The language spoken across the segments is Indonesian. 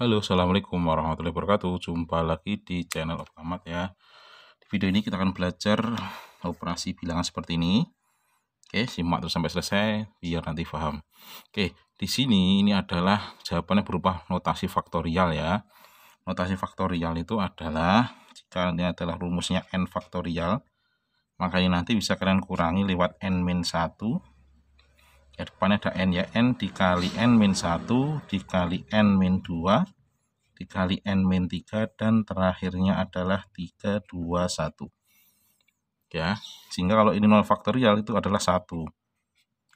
Halo assalamualaikum warahmatullahi wabarakatuh jumpa lagi di channel Okamat ya di video ini kita akan belajar operasi bilangan seperti ini Oke simak terus sampai selesai biar nanti paham Oke di sini ini adalah jawabannya berupa notasi faktorial ya notasi faktorial itu adalah jika ini adalah rumusnya n faktorial makanya nanti bisa kalian kurangi lewat n-1 ya depannya ada n ya n dikali n min 1 dikali n min 2 dikali n min 3 dan terakhirnya adalah 3 2 1 ya sehingga kalau ini 0 faktorial itu adalah 1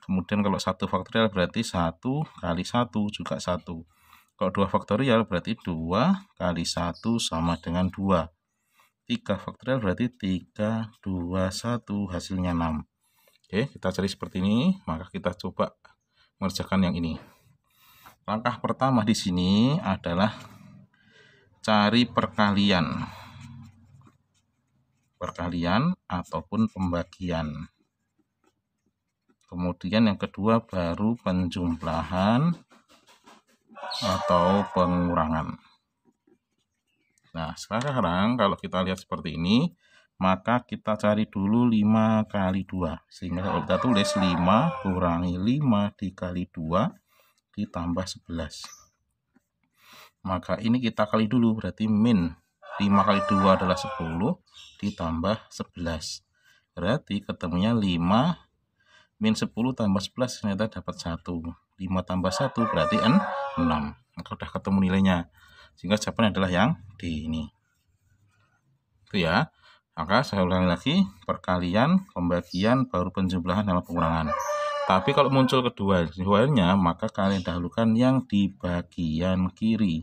kemudian kalau 1 faktorial berarti 1 kali 1 juga 1 kalau 2 faktorial berarti 2 kali 1 sama dengan 2 3 faktorial berarti 3, 2, 1 hasilnya 6 Oke, kita cari seperti ini, maka kita coba mengerjakan yang ini. Langkah pertama di sini adalah cari perkalian. Perkalian ataupun pembagian. Kemudian yang kedua baru penjumlahan atau pengurangan. Nah, sekarang kalau kita lihat seperti ini, maka kita cari dulu 5 kali 2 sehingga kita tulis 5 kurangi 5 dikali 2 ditambah 11 maka ini kita kali dulu berarti min 5 kali 2 adalah 10 ditambah 11 berarti ketemunya 5 min 10 tambah 11 ternyata dapat 1 5 tambah 1 berarti 6 maka udah ketemu nilainya sehingga jawaban adalah yang D ini itu ya maka saya ulangi lagi, perkalian, pembagian, baru penjumlahan sama pengurangan. Tapi kalau muncul kedua jualnya, maka kalian dahulukan yang di bagian kiri.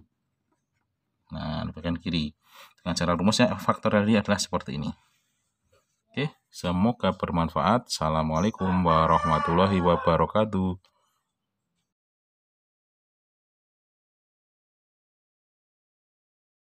Nah, di bagian kiri. Dengan cara rumusnya faktor dari adalah seperti ini. Oke, semoga bermanfaat. Assalamualaikum warahmatullahi wabarakatuh.